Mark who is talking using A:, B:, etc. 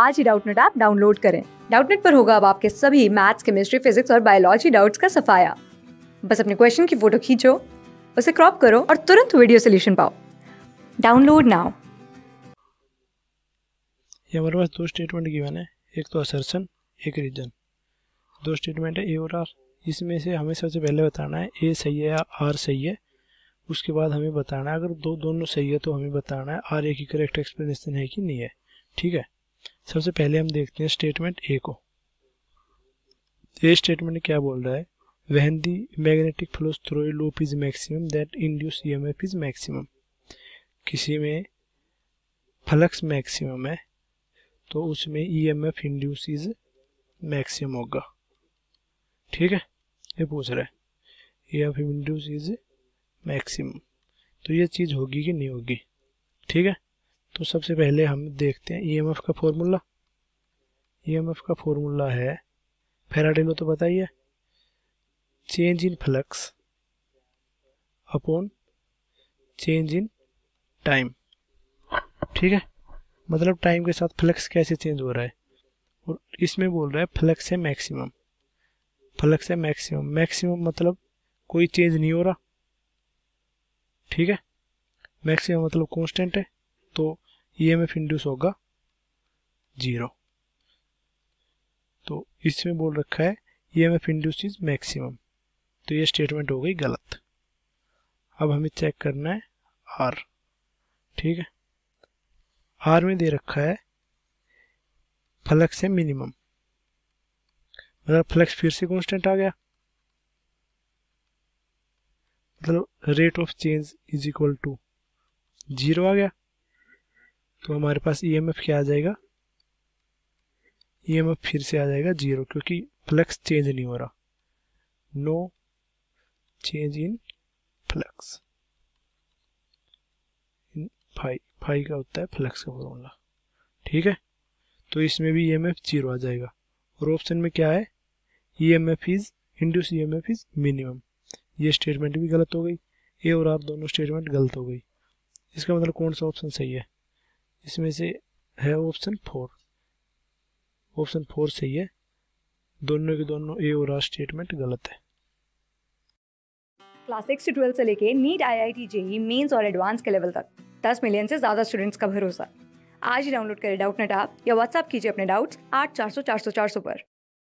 A: आज ही Doubtnut app download करें डाउटनेट पर होगा अब आपके सभी मैथ्स केमिस्ट्री फिजिक्स और बायोलॉजी डाउट्स का सफाया बस अपने क्वेश्चन की फोटो खींचो उसे क्रॉप करो और तुरंत वीडियो सोल्यूशन पाओ डाउनलोड नाउ
B: ये हमारे पास दो स्टेटमेंट गिवन है एक तो असर्सन एक रीजन दो स्टेटमेंट है ए और आर इसमें से हमें सबसे पहले बताना है ए सही है या आर सही है उसके बाद हमें बताना है अगर दो दोनों सही है तो हमें बताना है आर ए की करेक्ट एक्सप्लेनेशन है कि नहीं है ठीक है सबसे पहले हम देखते हैं स्टेटमेंट ए को ये स्टेटमेंट क्या बोल रहा है when the magnetic flux through a loop is maximum that induce E M F is maximum किसी में फ्लक्स मैक्सिमम है तो उसमें E M F induce is maximum होगा ठीक है ये पूछ रहा है E M F induce is maximum तो ये चीज़ होगी कि नहीं होगी ठीक है तो सबसे पहले हम देखते हैं ईएमएफ e का फॉर्मूला ईएमएफ e का फॉर्मूला है फेराडे लो तो बताइए change in flux upon change in time ठीक है मतलब टाइम के साथ फ्लक्स कैसे चेंज हो रहा है और इसमें बोल रहा है फ्लक्स है मैक्सिमम फ्लक्स है मैक्सिमम मैक्सिमम मतलब कोई चेंज नहीं हो रहा ठीक है मैक्सिमम मतलब कांस्टेंट है तो ई एम इंड्यूस होगा जीरो तो इसमें बोल रखा है E M F induce is maximum तो ये स्टेटमेंट हो गई गलत अब हमें चेक करना है आर ठीक है आर में दे रखा है फ्लक्स है मिनिमम मतलब फ्लक्स फिर से कांस्टेंट आ गया मतलब rate of change is equal to zero आ गया तो हमारे पास ई e क्या आ जाएगा ई e फिर से आ जाएगा जीरो क्योंकि फ्लक्स चेंज नहीं हो रहा no change in flux phi five का होता है फ्लक्स का फॉर्मूला ठीक है तो इसमें भी ई e जीरो आ जाएगा और ऑप्शन में क्या है E M F is induce E M F is minimum ये स्टेटमेंट भी गलत हो गई ए और आर दोनों स्टेटमेंट गलत हो गई इसका मतलब कौन सा ऑप्शन सही है इसमें से है ऑप्शन फोर ऑप्शन फोर सही है दोनों के दोनों ए और आर स्टेटमेंट गलत है
A: क्लास सिक्स से ट्वेल्थ से लेके NEET I I T JEE mains और एडवांस के लेवल तक दस मिलियन से ज़्यादा स्टूडेंट्स का भरोसा आज ही डाउनलोड करें डाउट नेट आप या व्हाट्सअप कीजिए अपने डाउट्स आठ चार सौ चार सौ चार सौ पर